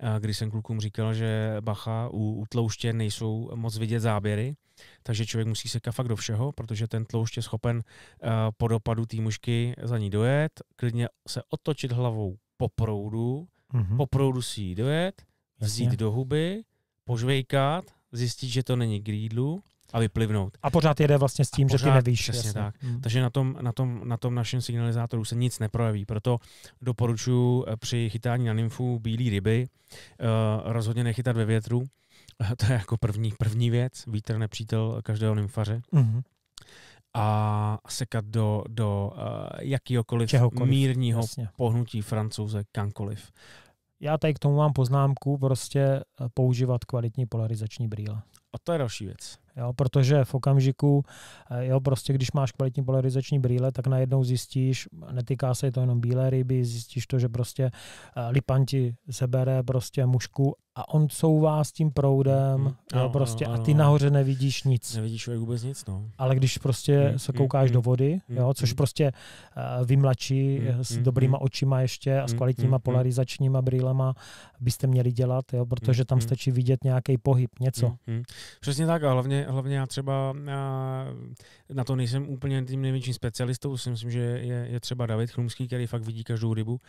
a, kdy jsem klukům říkal, že bacha u, u tlouště nejsou moc vidět záběry, takže člověk musí se kafak do všeho, protože ten tloušť je schopen uh, po dopadu té mužky za ní dojet, klidně se otočit hlavou po proudu, mm-hmm. po proudu si ji dojet, vzít Jasně. do huby, požvejkat, zjistit, že to není k jídlu a vyplivnout. A pořád jede vlastně s tím, že ty nevíš. Přesně jasně. tak. Mm. Takže na tom, na, tom, na tom našem signalizátoru se nic neprojeví. Proto doporučuji eh, při chytání na nymfu bílé ryby uh, rozhodně nechytat ve větru. (laughs) To je jako první, první věc. Vítr nepřítel každého nymfaře. Mm-hmm a sekat do, do uh, jakýhokoliv Čehokoliv, mírního jasně. pohnutí francouze kankoliv. Já tady k tomu mám poznámku, prostě eh, používat kvalitní polarizační brýle. A to je další věc jo, protože v okamžiku, eh, jo, prostě když máš kvalitní polarizační brýle, tak najednou zjistíš, netýká se to jenom bílé ryby, zjistíš to, že prostě eh, lipanti sebere prostě mušku a on couvá s tím proudem mm, jo, no, prostě no, a ty nahoře nevidíš nic. Nevidíš vůbec nic, no. Ale když prostě mm, se mhm, koukáš mm, do mhm. vody, mm, jo, mhm, což mm, prostě uh, vymlačí mm, s dobrýma mm, očima ještě a s kvalitníma mm, polarizačníma brýlema byste měli dělat, jo, protože tam stačí vidět nějaký pohyb, něco. Mm, mm. Přesně tak a hlavně hlavně já třeba na, eh, na to nejsem úplně tím největším specialistou, si myslím, že je, je třeba David Chlumský, který fakt vidí každou rybu.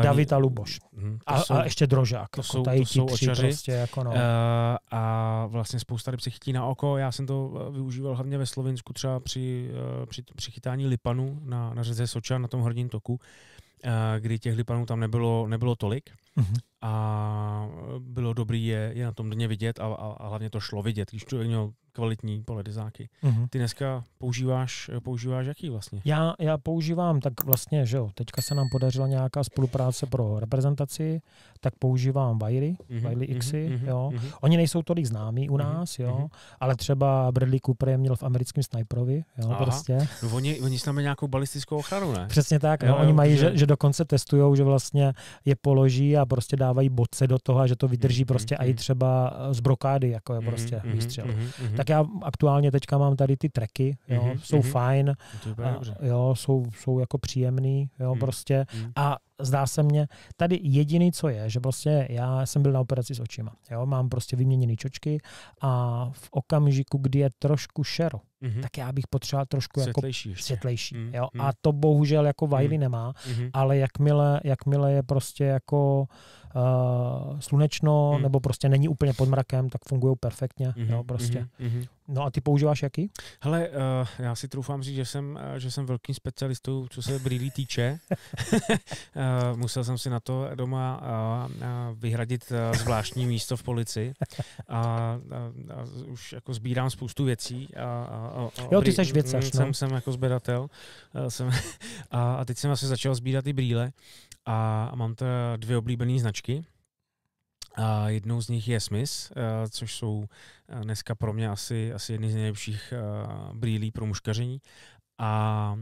Eh, David a Luboš. Hm, a, jsou, a ještě Drožák. To jako jsou, to jsou očaři. Prostě, jako no. a, eh, a vlastně spousta ryb se chytí na oko. Já jsem to využíval hlavně ve Slovensku třeba při, při, při chytání lipanu na, na řece Soča, na tom hrdím toku, kdy těch lipanů tam nebylo, nebylo tolik Mm-hmm. A e, bylo dobrý je, je na tom dně vidět a, a, a hlavně to šlo vidět, když člověk měl kvalitní poledizáky. Mm-hmm. Ty dneska používáš, e, používáš jaký vlastně? Já, já používám, tak vlastně, že jo, teďka se nám podařila nějaká spolupráce pro reprezentaci, tak používám Wiley, mm-hmm. Wiley Xy, mm-hmm. Mhm, jo. Mm-hmm. Oni nejsou tolik známí u mhm, nás, mm-hmm. jo, mhm. ale třeba Bradley Cooper je měl v americkém Sniperovi, jo, Aha. prostě. No oni, oni s námi nějakou balistickou ochranu, ne? Přesně tak, jo, no, jo, oni mají, že, že dokonce testují, že vlastně je položí a a prostě dávají bodce do toho a že to vydrží mm-hmm. prostě i mhm. třeba eh, z brokády, jako je mhm, prostě mm-hmm. výstřel. Mm-hmm. Tak já aktuálně teďka mám tady ty treky, jo, mm-hmm. jsou mm-hmm. fajn, a, jo, jsou, jsou jako příjemný, jo, mm-hmm. prostě a zdá se mně, tady jediný, co je, že prostě já jsem byl na operaci s očima. Jo? Mám prostě vyměněné čočky a v okamžiku, kdy je trošku šero, mm-hmm. tak já bych potřeboval trošku světlejší jako světlejší. Mm-hmm. Jo? A mhm. to bohužel jako Wiley mm-hmm. nemá, mm-hmm. ale jakmile, jakmile je prostě jako uh, slunečno mm-hmm. nebo prostě není úplně pod mrakem, tak fungují perfektně. Mm-hmm. Jo? Mhm, prostě. Mm-hmm. No a ty používáš jaký? Hele, uh, já si troufám říct, že jsem, uh, že jsem velkým specialistou, co se brýlí týče. uh, (laughs) musel jsem si na to doma uh, vyhradit uh, zvláštní místo v policii. A, uh, uh, už jako sbírám spoustu věcí. A, a, a, jo, ty jsi věcař. Mm, no. Jsem, no. jsem jako sběratel. Uh, (laughs) a, a teď jsem asi začal sbírat i brýle. A, mám tady dvě oblíbené značky. A jednou z nich je Smith, eh, což jsou eh, dneska pro mě asi, asi jedny z nejlepších eh, brýlí pro muškaření. A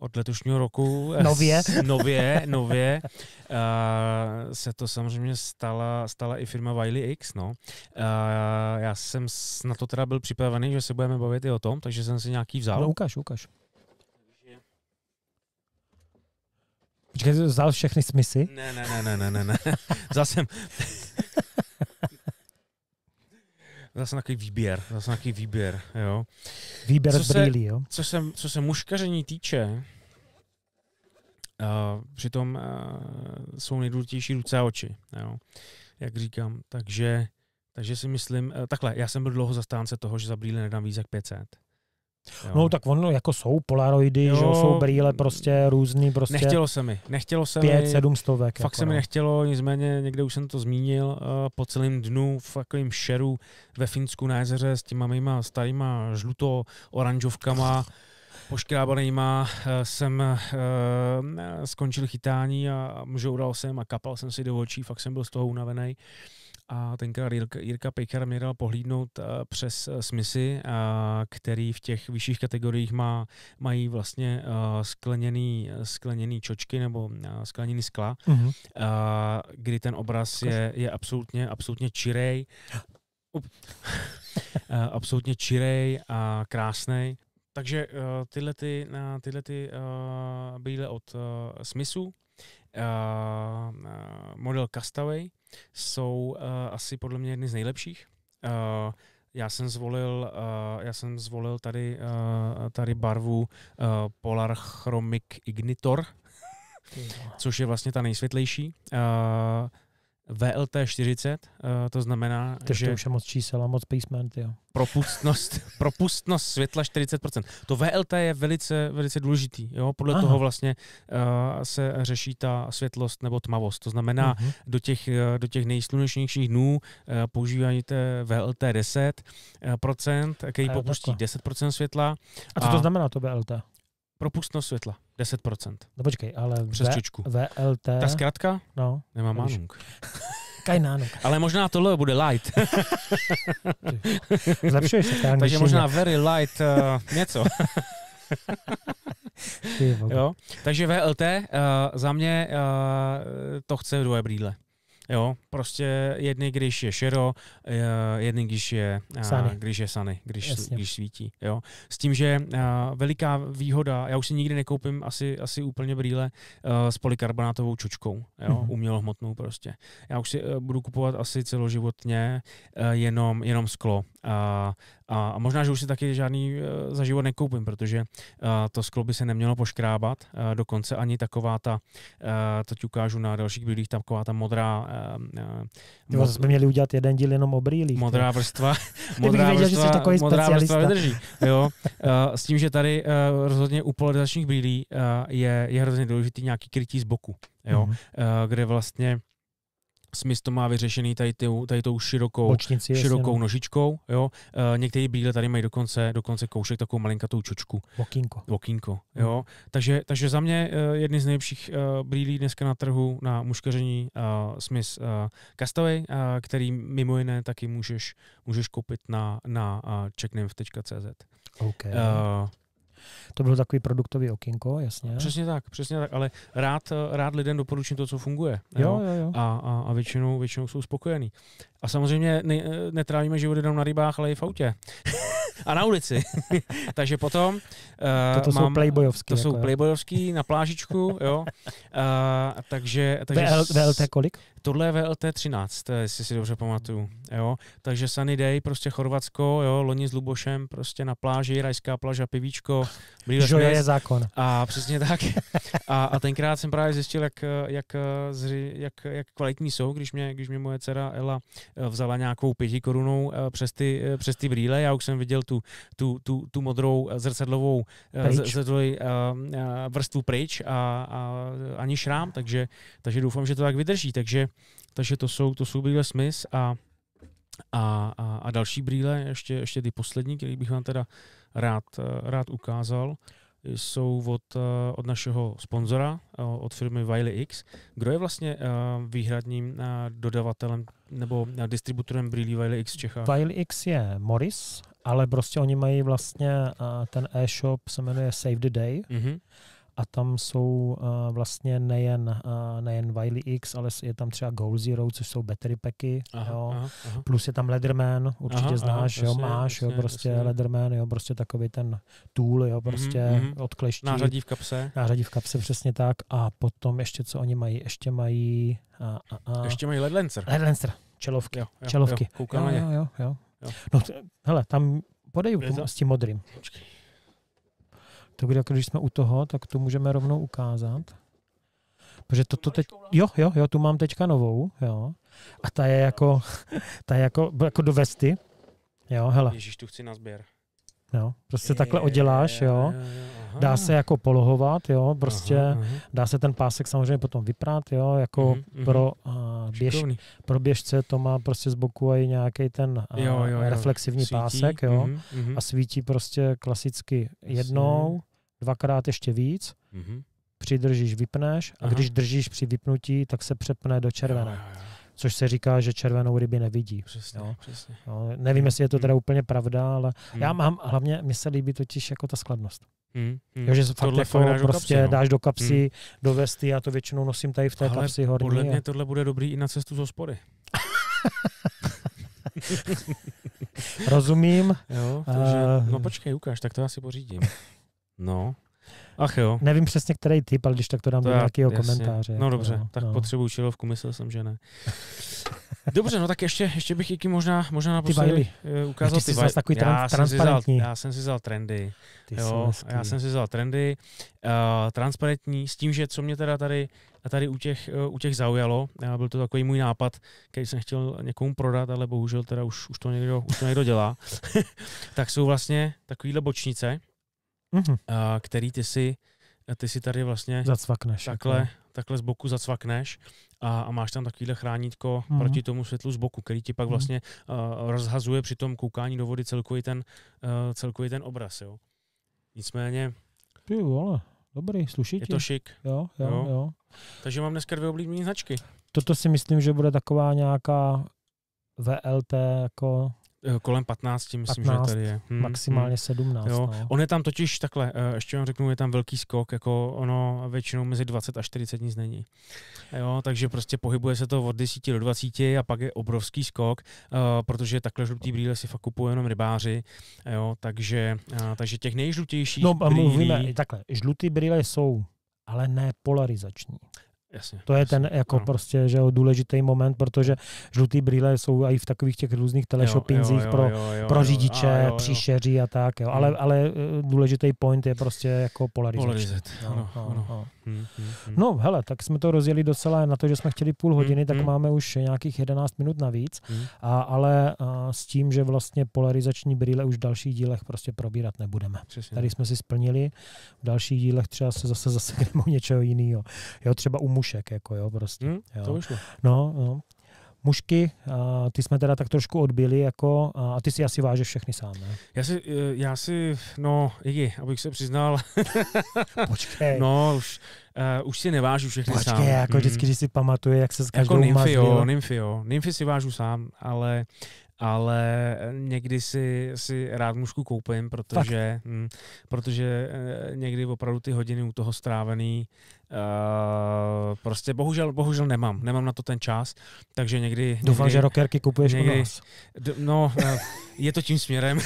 od letošního roku... Nově. S, nově, nově. se to samozřejmě stala, stala i firma Wiley X. No. já jsem na to teda byl připravený, že se budeme bavit i o tom, takže jsem si nějaký vzal. No, ukáž, ukáž. Počkej, jsi vzal všechny smysy? Ne, ne, ne, ne, ne, ne, ne. (laughs) Vzal jsem... (laughs) Zase nějaký výběr, zase nějaký výběr, jo. Výběr co z brýlí, jo. Co se, co se muškaření týče, uh, přitom uh, jsou nejdůležitější ruce a oči, jo. Jak říkám, takže, takže si myslím, uh, takhle, já jsem byl dlouho zastánce toho, že za brýle nedám víc jak 500. Jo. No tak ono, jako jsou polaroidy, jo, že jsou brýle prostě různý. Prostě nechtělo se mi, nechtělo se pět, mi. sedm stovek. Fakt jako se no. nechtělo, nicméně někde už jsem to zmínil, uh, po celém dnu v takovým šeru ve Finsku na jezeře s těma mýma starýma žluto-oranžovkama poškrábanýma eh, jsem uh, skončil chytání a žoural jsem a kapal jsem si do očí, fakt jsem byl z toho unavený a tenkrát Jirka, Jirka Pejkar mě dal pohlídnout eh, přes eh, smysy, eh, který v těch vyšších kategoriích má, mají vlastně skleněný, skleněný čočky nebo skleněný skla, mm-hmm. kdy ten obraz je, je absolutně, absolutně čirej. (laughs) absolutně čirej a krásný. Takže uh, tyhle, ty, uh, tyhle ty uh, od uh, uh, model Castaway jsou uh, asi podle mě jedny z nejlepších. Uh, já jsem zvolil, uh, já jsem zvolil tady, uh, tady barvu uh, Polar Chromic Ignitor, což je vlastně ta nejsvětlejší. Uh, VLT 40, eh, to znamená, Tež že... To už je moc čísel a moc písmen, jo. Propustnost, (laughs) propustnost světla 40%. To VLT je velice, velice důležitý, jo. Podle Aha. toho vlastně uh, se řeší ta světlost nebo tmavost. To znamená, uh-huh. do těch, eh, do těch nejslunečnějších dnů uh, používáte VLT 10%, který popustí 10% světla. A co a... to znamená to VLT? Propustnost světla 10%. No počkej, ale Přes v, čočku. VLT... Ta zkratka? No. Nemá manung. (laughs) Kajnánek. Ale možná tohle bude light. (laughs) Zlepšuješ se ta Takže možná very light uh, něco. (laughs) jo? Takže VLT uh, eh, za mě uh, to chce dvoje brýle. Jo, prostě jedny, když je šero, eh, jedny, když je eh, sany, když, je sunny, když, když svítí. Jo. S tím, že eh, veliká výhoda, já už si nikdy nekoupím asi, asi úplně brýle s polikarbonátovou čočkou, jo, mm-hmm. umělohmotnou prostě. Já už si budu kupovat asi celoživotně jenom, jenom sklo a, a, a možná, že už si taky žádný e, za život nekoupím, protože e, to sklo by se nemělo poškrábat. E, dokonce ani taková ta, e, to ti ukážu na dalších brýlích, taková ta modrá... e, mod... jsme měli udělat jeden díl jenom o brýlích. (laughs) Modrá vrstva. modrá věděl, vrstva, že jsi takový modrá vrstva vydrží. Jo? (laughs) E, s tím, že tady e, rozhodně u polarizačních brýlí e, je, je hrozně důležitý nějaký krytí z boku, jo? Mm-hmm. E, kde vlastně Smith to má vyřešený tady, ty, tady tou širokou, Bočnici, širokou jasně, no. nožičkou. Jo. E, některý brýle tady mají dokonce, dokonce koušek, takovou malinkatou čočku. Vokínko. Vokínko, hm. jo. Hmm. Takže, takže za mě eh, jedny z nejlepších eh, brýlí dneska na trhu na muškaření uh, Smith uh, Castaway, uh, který mimo jiné taky můžeš, můžeš koupit na, na uh, checknymph.cz. Okay. Uh, to bylo takový produktový okinko, jasně. Přesně tak, přesně tak, ale rád, rád lidem doporučím to, co funguje. Jo, jo, jo. A, a, a většinou, většinou jsou spokojení. A samozřejmě ne, netrávíme život jenom na rybách, ale i v autě. (laughs) a na ulici. (laughs) Takže potom... Uh, eh, to mám, jsou playboyovský. To jako jsou playboyovský, na plážičku, jo. Uh, takže, takže... VL, VLT kolik? Tohle je VLT 13, eh, jestli si dobře pamatuju. Jo? Takže Sunny Day, prostě Chorvatsko, jo, loni s Lubošem, prostě na pláži, rajská pláža, pivíčko. Žoje je zákon. A přesně tak. A, a tenkrát jsem právě zjistil, jak, jak, jak, jak kvalitní jsou, když mě, když mě moje dcera Ela eh, vzala nějakou pěti korunou eh, přes ty, přes ty brýle. Já už jsem viděl tu, tu, tu, tu modrou zrcadlovou zrcadlovou vrstvu pryč a, a ani šrám, takže, takže doufám, že to tak vydrží. Takže takže, to jsou, to jsou brýle Smith a, a, a, a další brýle, ještě, ještě ty poslední, který bych vám teda rád, rád ukázal, jsou od, od našeho sponzora, od firmy Wiley X. Kdo je vlastně eh, výhradním eh, dodavatelem nebo distributorem brýlí Wiley X v Čechách? Wiley X je Morris, ale prostě oni mají vlastně eh, ten e-shop, se jmenuje Save the Day. Mm-hmm a tam jsou uh, vlastně nejen, uh, nejen Wiley X, ale je tam třeba Goal Zero, což jsou battery packy, aha, jo. Aha, aha. plus je tam Leatherman, určitě aha, znáš, aha, jo, jasně, máš, jasně, jo, prostě jasně. Leatherman, jo, prostě takový ten tool, jo, mhm, prostě mm-hmm, odkleští. Nářadí v kapse. Nářadí v kapse, přesně tak. A potom ještě, co oni mají, ještě mají... A, a, a, ještě mají Ledlancer. Ledlancer, čelovky, jo, jo, čelovky. Jo, jo, jo, jo, jo. jo. No, t- hele, tam podej s tím modrým. Počkej. Tak jako, když jsme u toho, tak tu můžeme rovnou ukázat. Protože toto teď, jo, jo, jo, tu mám teďka novou, jo. A ta je jako, (laughs) ta je jako, jako do vesty. Jo, hele. Ježíš, tu chci na sběr. No, prostě jo, prostě je, takhle oděláš, jo. Dá se jako polohovat, jo, prostě aha, aha. dá se ten pásek samozřejmě potom vyprát, jo, jako mhm, mhm. pro, uh, běž, pro běžce to má prostě z boku i nějaký ten uh, jo, jo, jo. reflexivní svítí, pásek, jo, mhm, a svítí prostě klasicky jednou, dvakrát ještě víc, mm-hmm. přidržíš, vypneš a Aha. když držíš při vypnutí, tak se přepne do červené. Jo, jo, jo. Což se říká, že červenou ryby nevidí. Přesně, jo? přesně. Jo? Nevím, jestli je to mhm. teda úplně pravda, ale mm. já mám, hlavně mně se líbí totiž jako ta skladnost. Mm, mm. Jo, že fakt tohle jako dáš prostě do kapsy, no. dáš do kapsy, mm. do vesty, já to většinou nosím tady v té Ale kapsi horní. Podle mě a... tohle bude dobrý i na cestu z hospody. (laughs) Rozumím. Jo, eh, takže, uh, no počkej, ukáž, tak to asi pořídím. (laughs) No. Ach jo. Nevím přesně, který typ, ale když tak to dám to do nějakého komentáře. No dobře, no, tak no. potřebuju čilovku, myslel jsem, že ne. (laughs) Dobře, no tak ještě, ještě bych jíky možná, možná naposledy eh, ty ukázal ty vajly. takový já transparentní. vzal, já jsem si vzal trendy. Ty jo, já jsem si vzal trendy. Uh, transparentní, s tím, že co mě teda tady, tady u, těch, uh, u těch zaujalo, uh, byl to takový můj nápad, který jsem chtěl někomu prodat, ale bohužel teda už, už, to, někdo, už to někdo dělá, (laughs) tak jsou vlastně takovýhle bočnice, mm-hmm. a, eh, který ty si, ty si tady vlastně zacvakneš, takhle, okay. Jako. takhle z boku zacvakneš a, a máš tam takovýhle chránítko mm-hmm. proti tomu světlu z boku, který ti pak mhm. vlastně mm-hmm. uh, rozhazuje při tom koukání do vody celkový ten, uh, eh, celkový ten obraz. Jo. Nicméně... Ty vole, dobrý, sluší Je to šik. Jo, jo, jo. jo. Takže mám dneska dvě oblíbené značky. Toto si myslím, že bude taková nějaká VLT jako Eh, kolem 15, myslím, 15, že tady je. Hmm, maximálně hmm. 17. Jo. No. On je tam totiž takhle, eh, ještě vám řeknu, je tam velký skok, jako ono většinou mezi 20 a 40 nic není. Jo, takže prostě pohybuje se to od 10 do 20 a pak je obrovský skok, eh, protože takhle žlutý brýle si fakt kupují jenom rybáři, jo, takže, takže těch nejžlutějších No a mluvíme brýlí... takhle, žlutý brýle jsou, ale ne polarizační. Jasně, to je jasně, ten jako no. prostě, že jo, důležitý moment, protože žlutý brýle jsou i v takových těch různých telešopinzích pro, pro řidiče, jo, jo, jo. příšeří a tak, jo. Ale, hmm. ale eh, důležitý point je prostě jako polarizace. No, ano, no, ano. No. Hmm, hmm, hmm. no, hele, tak jsme to rozjeli docela na to, že jsme chtěli půl hmm, hodiny, hmm, tak hmm. máme už nějakých 11 minut navíc, hmm. a, ale a, eh, s tím, že vlastně polarizační brýle už v dalších dílech prostě probírat nebudeme. Přesně. Tady jsme si splnili, v dalších dílech třeba se zase zasekneme u něčeho jiného. Jo, třeba u mušek, jako jo, prostě. Hmm, jo. To ušlo. No, no. Mušky, a ty jsme teda tak trošku odbili, jako, a ty si asi vážeš všechny sám, ne? Já si, eh, já si no, jdi, abych se přiznal. (laughs) Počkej. No, už, uh, už si nevážu všechny Počkej, sám. Počkej, jako mm. vždycky, když si pamatuje, jak se s jako každou Jako nymfy, jo, nymfy, jo. Nymfy si vážu sám, ale ale někdy si, si rád mušku koupím, protože, hm, protože eh, někdy opravdu ty hodiny u toho strávený Eh, prostě bohužel, bohužel nemám, nemám na to ten čas, takže někdy... Doufám, že rokerky kupuješ někdy, u nás. D- no, eh, je to tím směrem.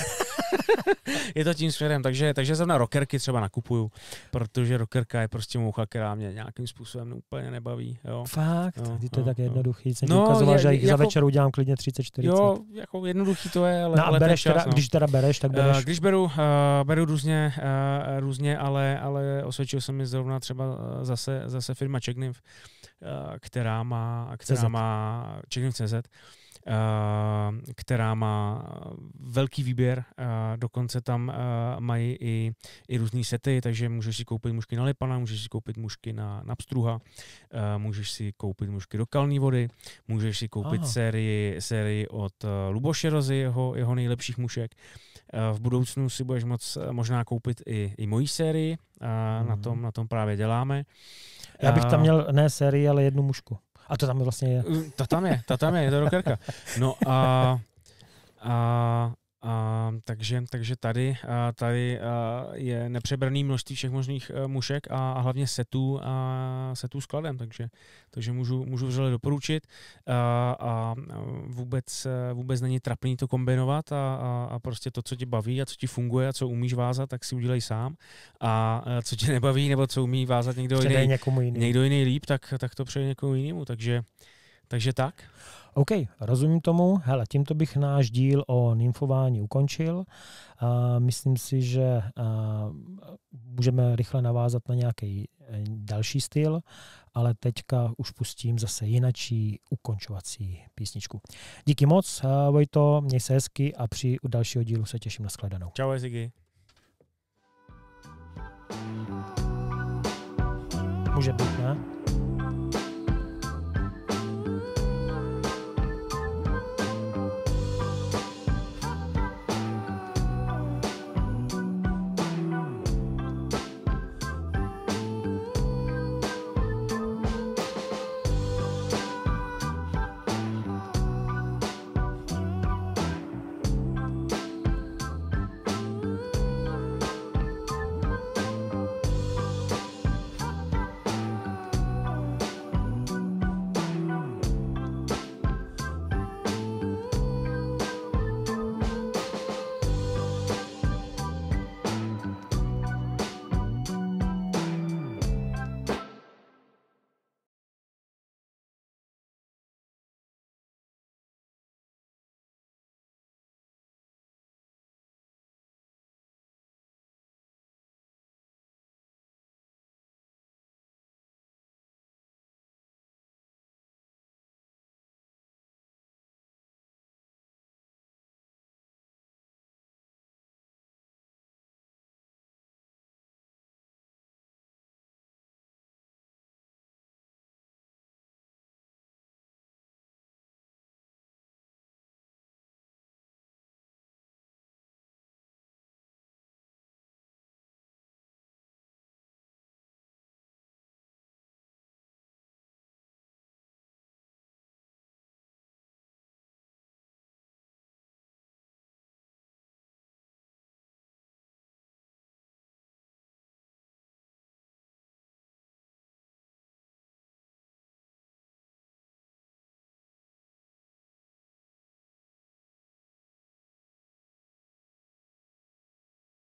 (laughs) je to tím směrem, takže, takže zrovna rockerky třeba nakupuju, protože rockerka je prostě moucha, která mě nějakým způsobem úplně nebaví. Jo. Fakt? Jo, no, Ty to jo, no, je tak no. jednoduchý. Jsem no, ukazoval, že jako, za večer udělám klidně 30-40. Jo, jako jednoduchý to je, ale, no, ale bereš čas, teda, no. když teda bereš, tak eh, bereš. Uh, když beru, uh, beru různě, uh, různě ale, ale osvědčil jsem mi zrovna třeba uh, zase, zase firma Checkniv, eh, která má, která má má CZ, eh, která má velký výběr, eh, dokonce tam mají i, i různé sety, takže můžeš si koupit mušky na Lipana, můžeš si koupit mušky na, na pstruha, můžeš si koupit mušky do kalní vody, můžeš si koupit sérii, sérii od Luboše Rozy, jeho, jeho nejlepších mušek, v budoucnu si budeš moc eh, možná koupit i, i moji sérii, a hmm. na, tom, mhm. na tom právě děláme. Já bych tam měl ne sérii, ale jednu mušku. A to tam je vlastně je. Mm, ta tam je, ta tam je, je to rokerka. No a, a a, ehm, takže, takže tady, a, tady a, je nepřebraný množství všech možných a, e, mušek a, a hlavně setů a setů skladem, takže, takže můžu, můžu vřele doporučit a, a vůbec, e, vůbec není trapný to kombinovat a, a, a prostě to, co ti baví a co ti funguje a co umíš vázat, tak si udělej sám a, a e, co tě nebaví nebo co umí vázat někdo jiný, někdo jiný líp, tak, tak to přeje někomu jinému, takže, takže tak. OK, rozumím tomu. Hele, tímto bych náš díl o nymfování ukončil. A myslím si, že můžeme rychle navázat na nějaký e, další styl, ale teďka už pustím zase jinačí ukončovací písničku. Díky moc, Vojto, měj se hezky a při u dalšího dílu se těším na shledanou. Čau, Ziggy. Může být, ne?